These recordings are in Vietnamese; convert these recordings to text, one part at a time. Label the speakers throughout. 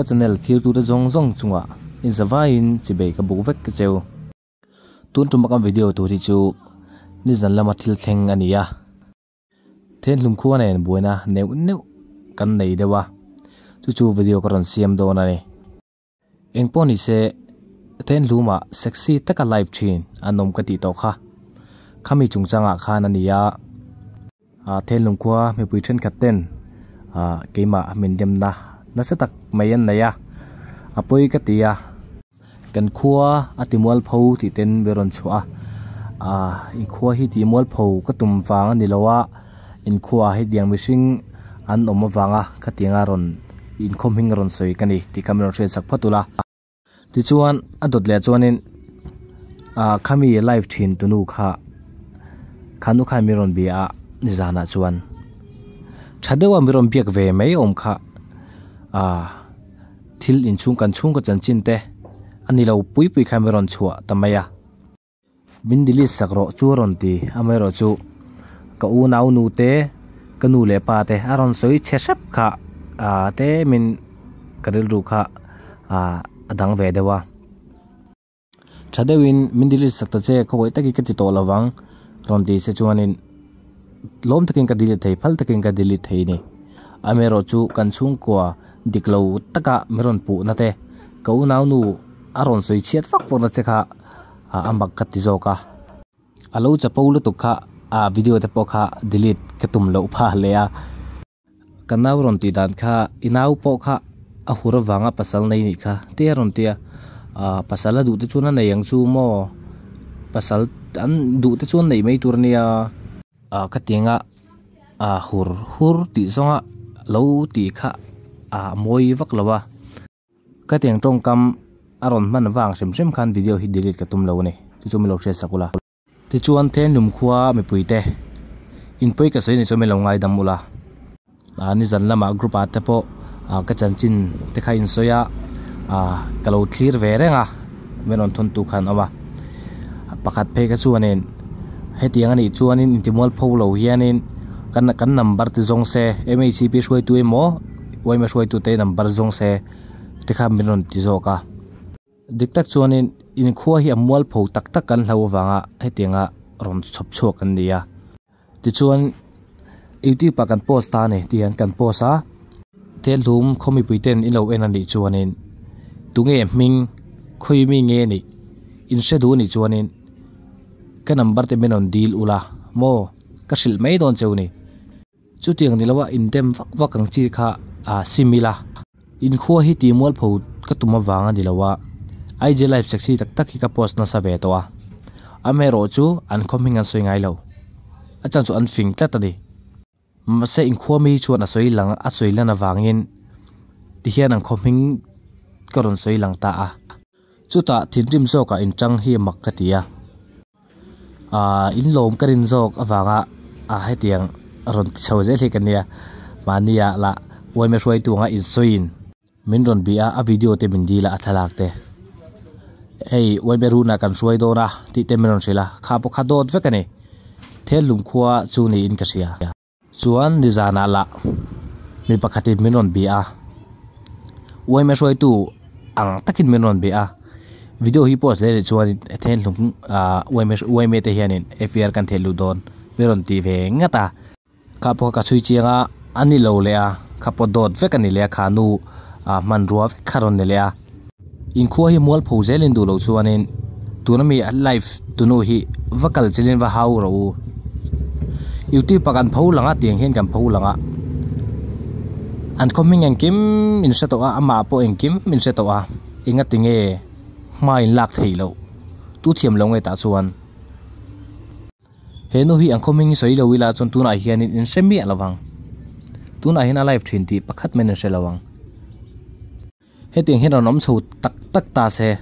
Speaker 1: ka channel thiu tu ta zong zong chunga in savain chi be các bộ vek ka cheu tun tu các video tu thi chu ni zan lama thil theng lùng then này buồn en nếu nếu neu này nei dewa chu chú video xem siam này. na ne thì sẽ se lùng mà sexy tất cả live stream anh nông cái ti to kha khi mình khami chungchanga khan ania a then lum khwa mi pui then khaten cái mà mình đem na sẽ na sa tak mai an naya apoi ka tia kan khua atimol pho ti ten beron chua a in khua hi ti mol pho ka tum wanga ni lowa in khua sinh anh mishing vàng à, cái ka à, rồi in khom hing ron soi kani ti kamron thre sak anh ti chuan adot le chuanin à, khami live trên thin tunu kha khanu kha miron bi a nizana chuan thadewa rồi biak về mấy ông kha ทิลอินชุงกันชุงก็จันจินเตอันนี้เราปุยปุยคามรอนชัวทำไมอะบินดิลิสักรอชัวรอนตีอเมรอจูก็อูนาวนูเตก็นูเลปาเตอรอนสวยเชชับค่ะอ่าเตมินกระดิลรูค่ะอ่าดังเวเดว่าชาเดวินมินดิลิสักตเจเขาไว้ตะกี้กันติโตละวังรอนตีเซจวนินล้มตะกินกันดิลิทัยพัลตะกินกันดิลิทัยนี่อเมรอจูกันชุงกว่า diklo taka meron pu na te ko naw nu aron soi chiat fak vor na che kha a ambak khat ti zo ka alo chapo lu tu kha a video te po kha delete ke tum lo pha le ya kanaw ron ti dan kha inaw po kha a hura wanga pasal nei ni kha te ron ti a pasal du te chuna nei yang chu mo pasal an du te chun nei mai tur a ka a hur hur ti zonga lo ti kha à môi vắc lova cái tiếng trong cam aron à, man vàng xem xem khan video hit delete cái tum lâu này thì chúng mình lâu sẽ la thì anh thêm lùm khua mi pui te in pui cái số này chúng mình lâu ngay đam mula à ni dần lama à, group à tepo à cái chân chin thì khai in soya à cái lâu clear về đấy nga mình còn thôn tu khan oma à, pakhat phe cái chuan nên hết tiếng anh ấy anh chuan in timol phô lâu hian in kan kan number ti zong se mac p shui tu mo wai ma shwai tu te number zong se tikha minron ti zo ka diktak chuan in in khuwa hi amwal pho tak tak kan hlo wanga hetinga ron chhop chho kan nia ti chuan euti pa kan post ta ne ti an kan post a te lum khomi puiten in lo en an ni chuan in tunge ming khoi mi nge ni in se du ni chuan in ka number te menon deal ula mo ka sil mai don cheu ni chu tiang ni lawa in dem vak vak kang chi kha a à, simila in khuwa hi ti mual pho ka tuma wanga dilawa ai je life sexy tak tak hi ka post na save to a ame ro chu an khom hingan soi ngai lo achan chu an fing tla ta ni ma se in khuwa mi chu na soi lang a soi lana wangin ti hian an khom hing karon soi lang ta a chu ta thin rim zo ka in chang hi mak ka tia a à, in lom karin zok awanga a à, hetiang ron chho je thikania mania la oi me shwai tu nga in soin min ron bia a video mình đi là te min dila athalak te ei oi be runa kan shwai do na ti te min ron sila kha po kha dot ve kane thel lum khuwa chu ni in kasia chuan ni jana la mi pakhati mình ron bia oi me shwai tu ang takin mình ron bia video hi post le chuan thel lum oi me oi me te hianin fir kan thelu don meron ti ve ngata ka po ka chui chianga ani lâu le à khapodot vekani le khanu a manrua kharon ne le in khuwa hi mol phojelin du lo chuanin tunami life tunu hi vakal chelin va hau ro yuti pakan phau langa tiang hen kam phau langa an coming en kim min se to a ama po en kim min se to a inga tinge mai lak thei lo tu thiam lo ngai ta chuan henu hi an coming soi lo wila chon tuna hianin in semi alawang tuna hin alive thin ti pakhat men se lawang heting hin anom so tak tak ta se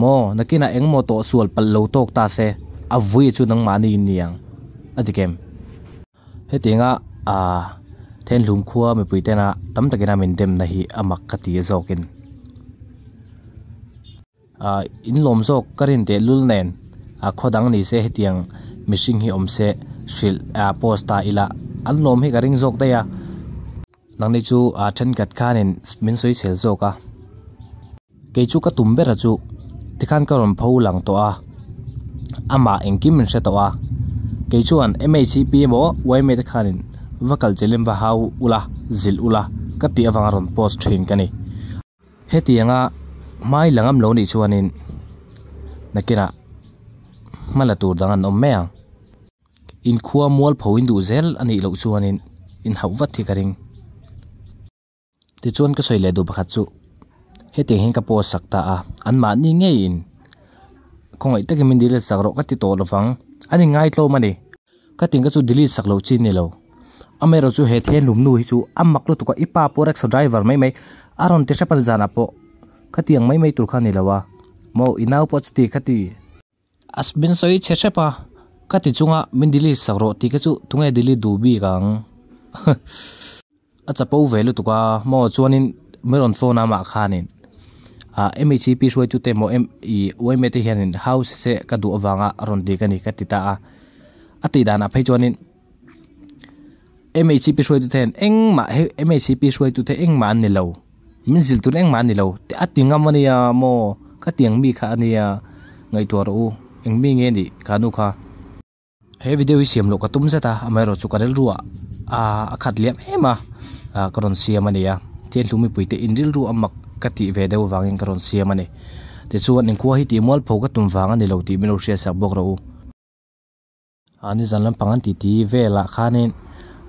Speaker 1: mo nakina engmo to sual pal lo tok ta se avui chu nang mani niang adikem hetinga a then lum khuwa me puitena tam takina min dem na hi amak kati zokin a in lom zok karin te lul nen a khodang ni se hetiang mishing hi om se shil a posta ila an lom hi ka ring jok ta ya nang ni chu a ah, then gat khan in min soi sel jok a ke chu ka tum ber chu tikhan ka rom phau lang to a ama engkim min se to a ke chu an mhcp mo wai me ta khan in vakal chelim va hau ula zil ula ka ti awang ron post thin kani he ti anga mai langam lo ni chuanin nakira malatur dangan om meang in khua mual phoin du zel ani lo chuanin in hauwat thi karing ti chuan ka soile du pakhat chu hete hin ka po sakta a an ma ni nge in khongai takin min dile sakro ka ti tol wang ani ngai tlo mani ka ting ka chu delete lo chi ni lo amero chu he the lumnu hi chu amak lo tuka ipa porak sa driver mai mai aron te chapal jana po khatiang mai mai tur kha ni lawa mo inau po chuti khati asbin soi che chepa cái cái mình đi lấy thì ka ti nghe đi lấy sakro ti ka chu tungai dili về luôn a qua, velu tuka mo chuanin meron phone mà ma khanin a MHP shoi chu te mo em i oi me te hianin house sẽ cái đồ vàng á, ron đi cái này cái ti ta á phải a ti dana phei chuanin MHP shoi tu ten eng ma he MHP shoi tu te eng anh ni lo min zil tu eng man ni thì ti tiếng tinga này à, mo cái tiếng mi kha ni ngai tor u eng nghe nge ni kanu kha he video hi siam lo ka tum zeta amero chu karel ruwa a akhat liam hema karon siam ani ya te lumi puite inril ru amak kati vedeu wangin karon siam ani te chuan in kuwa hi ti mol pho ka tum wang ani lo ti milo sia sak bok ro ani zanlam pangan ti ti vela khanin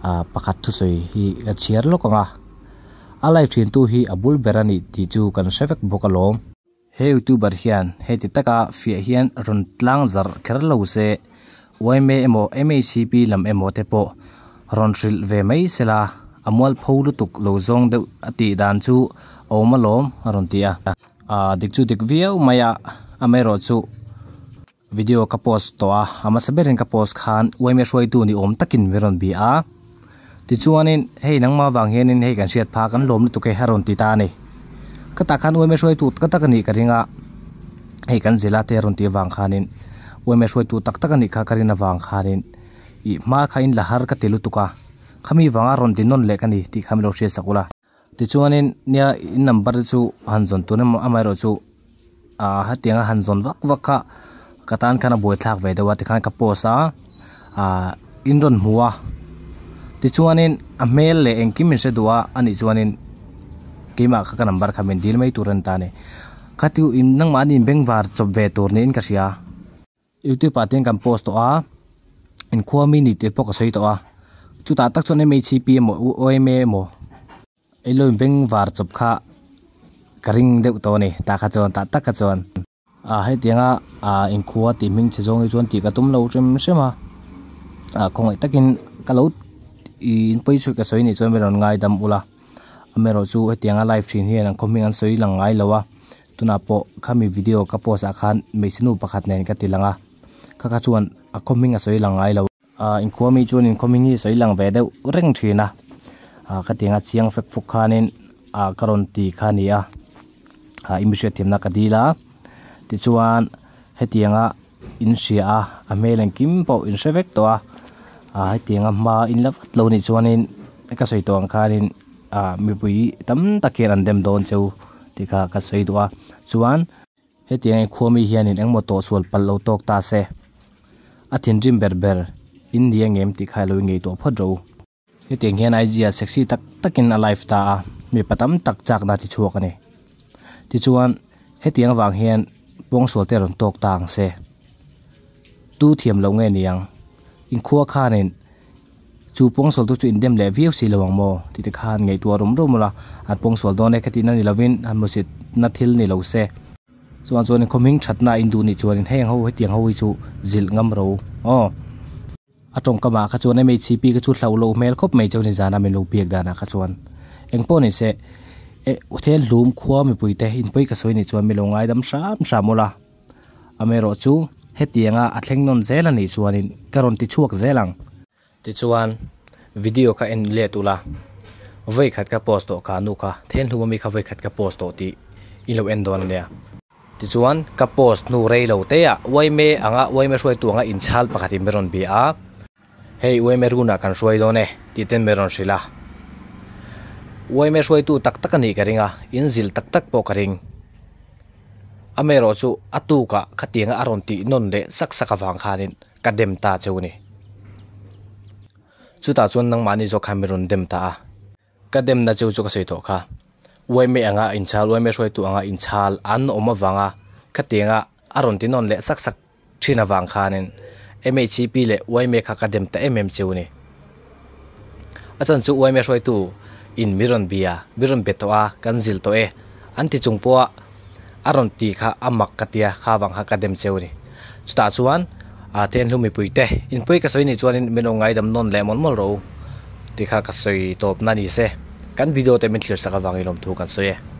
Speaker 1: a pakhat thu soi hi a chiar lo kanga a live thin tu hi abul berani ti chu kan sevek bokalom he youtuber hian he ti taka fia hian ron tlang zar kherlo se OMA emo MACP lam emo te po ron thril ve mai sela amwal pholu tuk lo zong de ati dan chu oma lom ron tia a dik chu dik via maya amai ro chu video ka post to a ama saberin ka post khan OMA shoi tu ni om takin veron bi a ti chuanin hei nangma wang hianin hei kan siat pha kan lom tu ke haron ti ta ni ka ta khan OMA shoi tu ka ta ka ni ka ringa hei kan zila te ron ti wang khanin ओमे सोय तु तक तक नि खा करिन वांग खारिन इ मा खाइन ला हर का तेलु तुका खमी वांगा रोन दिनोन लेकनि ति खम लो छे सकुला ति चुवानिन निया इन नंबर छु हन जों तु ने मा मारो छु आ हा तेंग हन जों वक वका कतान खाना बोय थाक वे दवा ति खान का पोसा आ इन रोन मुवा ti chuanin a mel le eng kim se dua ani chuanin kema kha ka number kha men dil mai turan ta ne kha nang ma ni beng var chob ve tur in ka sia youtube tiên kam post to a in khuami ni te pok soi to a chú ta tak chone me chi pi mo oime mo elo beng war chop kha karing deuh to ni ta kha chon ta tak kha chon a he tianga a in khuwa ti ming che jong chon ti ka tum lo rem sema a khongai takin kalau in poisu ka soi ni chon meron ngai dam ula amero chu tianga live stream hian ang khoming an soi langai lowa tuna po khami video ka post akhan meisinu pakhat nen ka tilanga khaka chuan không khoming a soi lăng langai lo a in khuami chuan in khoming hi soi lăng về lang ve deuh reng thina a tiếng tinga chiang fek phuk khanin a karon ti khani a a imishe thimna ka dila ti chuan hetianga in sia a a meleng kim po in sevek à a tiếng hetianga ma in lavat lo ni chuanin cái soi tong khanin a mi pui tam takin an đón don thì tika cái soi do khoa chuan hetiang khomi hianin một tổ sual pal lo tok ta se อธินริมเบอร์เบอร์อินเดียเงมติขายลอยงตัวพอดูยี่เตียงเฮนไอจีอาเซ็กซี่ตักตักินอลฟ์ตาไม่ปัตมตักจากนาทิชัวกันเอทิชัวนให้ตียงวางเฮนปงสวดเตอร์นตกต่างเสตู้เทียมลงเงี้ยงอินขัวคานินจูปงสวดตุจูอินเดมเลวิวสีระวังโมติดคานงไงตัวรุมรุมละอันปงสวดโดนเอคตินั่นนิลวินอันมุสิตนัทิลนิลาวเซส่วนส่วนคอมมิ่งชัดนาอินดูนี่ชวนแห้งเขาให้เตียงเขาไว้ชูจิลงำรูรอ๋ออาจงกมาขจวนในเมชีปีกชุดเราโลเมลครบไม่เจ้าในจานาเมลูเปียกดานาขจวนเอ็งป้อนี่เสเออเทลูมคว้าไม่ปุยแต่อินปุยกสวยนี่ชวนเมลงไงดำสามสามมละอเมรอชูเฮตียงอาอัดเลงนนเซลันนี่ชวนนี่กรอนติชวกเซลังติชวนวิดีโอค่ะเอ็นเลตุละไว้ขัดกับโพสต์ตัวขานุค่ะเทนทัวมีค่ะไว้ขัดกับโพสต์ตัวที่อินเลวเอ็นดอนเนี่ย ti chuan ka post nu rei lo te a ah, waime anga waime hruai tuanga inchal pakhatim meron bi a hei waime runa kan hruai lo ne ti ten meron sila waime hruai tu tak tak ani karinga inzil tak tak po karing amero chu atu ka khatinga aron ti non le sak sak awang khanin ka dem ta cheuni chu ta chuan nang mani zo khamirun dem ta ka dem na cheu chu ka sei to kha ueme anga inchal ueme roi tu anga inchal an oma wanga khatinga aron tinon le sak sak thina wang khanin mhcp le ueme kha ka dem ta mm cheuni achan chu ueme roi tu in miron bia miron betoa kanjil to e anti chungpoa aron ti kha amak katia kha wang ha ka dem cheuni chuta chuan a ten hlumi puite in pui ka soini chuanin menongai dam non le mon mol ro tikha ka soi top nani se kan video tại te men thlir saka wangilom thu cảm so ye